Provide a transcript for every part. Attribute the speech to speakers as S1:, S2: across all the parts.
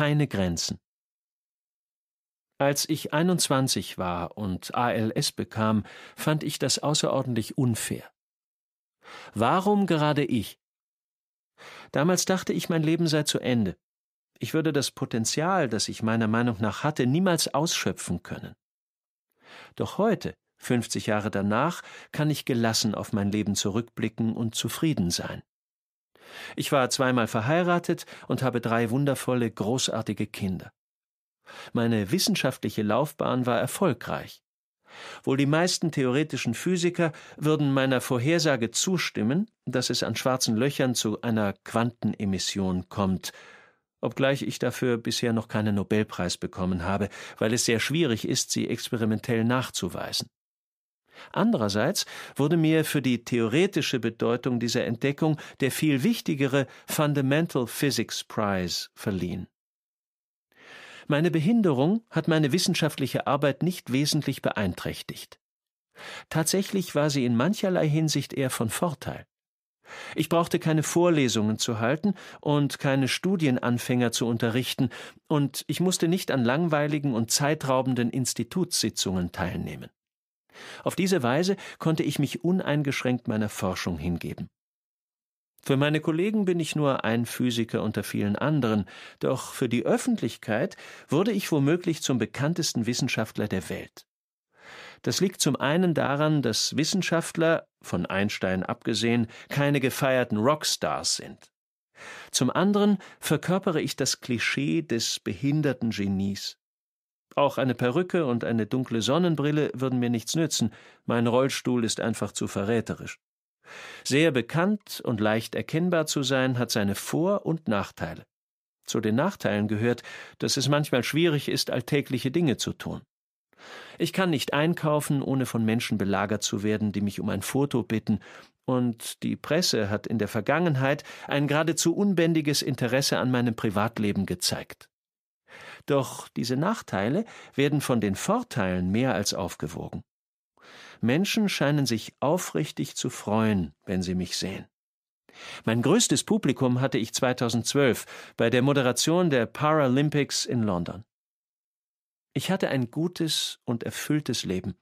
S1: keine Grenzen. Als ich 21 war und ALS bekam, fand ich das außerordentlich unfair. Warum gerade ich? Damals dachte ich, mein Leben sei zu Ende. Ich würde das Potenzial, das ich meiner Meinung nach hatte, niemals ausschöpfen können. Doch heute, 50 Jahre danach, kann ich gelassen auf mein Leben zurückblicken und zufrieden sein. Ich war zweimal verheiratet und habe drei wundervolle, großartige Kinder. Meine wissenschaftliche Laufbahn war erfolgreich. Wohl die meisten theoretischen Physiker würden meiner Vorhersage zustimmen, dass es an schwarzen Löchern zu einer Quantenemission kommt, obgleich ich dafür bisher noch keinen Nobelpreis bekommen habe, weil es sehr schwierig ist, sie experimentell nachzuweisen. Andererseits wurde mir für die theoretische Bedeutung dieser Entdeckung der viel wichtigere Fundamental Physics Prize verliehen. Meine Behinderung hat meine wissenschaftliche Arbeit nicht wesentlich beeinträchtigt. Tatsächlich war sie in mancherlei Hinsicht eher von Vorteil. Ich brauchte keine Vorlesungen zu halten und keine Studienanfänger zu unterrichten, und ich musste nicht an langweiligen und zeitraubenden Institutssitzungen teilnehmen. Auf diese Weise konnte ich mich uneingeschränkt meiner Forschung hingeben. Für meine Kollegen bin ich nur ein Physiker unter vielen anderen, doch für die Öffentlichkeit wurde ich womöglich zum bekanntesten Wissenschaftler der Welt. Das liegt zum einen daran, dass Wissenschaftler, von Einstein abgesehen, keine gefeierten Rockstars sind. Zum anderen verkörpere ich das Klischee des behinderten Genies. Auch eine Perücke und eine dunkle Sonnenbrille würden mir nichts nützen, mein Rollstuhl ist einfach zu verräterisch. Sehr bekannt und leicht erkennbar zu sein, hat seine Vor- und Nachteile. Zu den Nachteilen gehört, dass es manchmal schwierig ist, alltägliche Dinge zu tun. Ich kann nicht einkaufen, ohne von Menschen belagert zu werden, die mich um ein Foto bitten, und die Presse hat in der Vergangenheit ein geradezu unbändiges Interesse an meinem Privatleben gezeigt. Doch diese Nachteile werden von den Vorteilen mehr als aufgewogen. Menschen scheinen sich aufrichtig zu freuen, wenn sie mich sehen. Mein größtes Publikum hatte ich 2012 bei der Moderation der Paralympics in London. Ich hatte ein gutes und erfülltes Leben.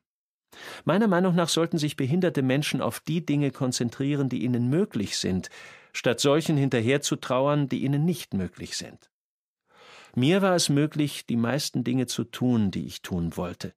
S1: Meiner Meinung nach sollten sich behinderte Menschen auf die Dinge konzentrieren, die ihnen möglich sind, statt solchen hinterherzutrauern, die ihnen nicht möglich sind. Mir war es möglich, die meisten Dinge zu tun, die ich tun wollte.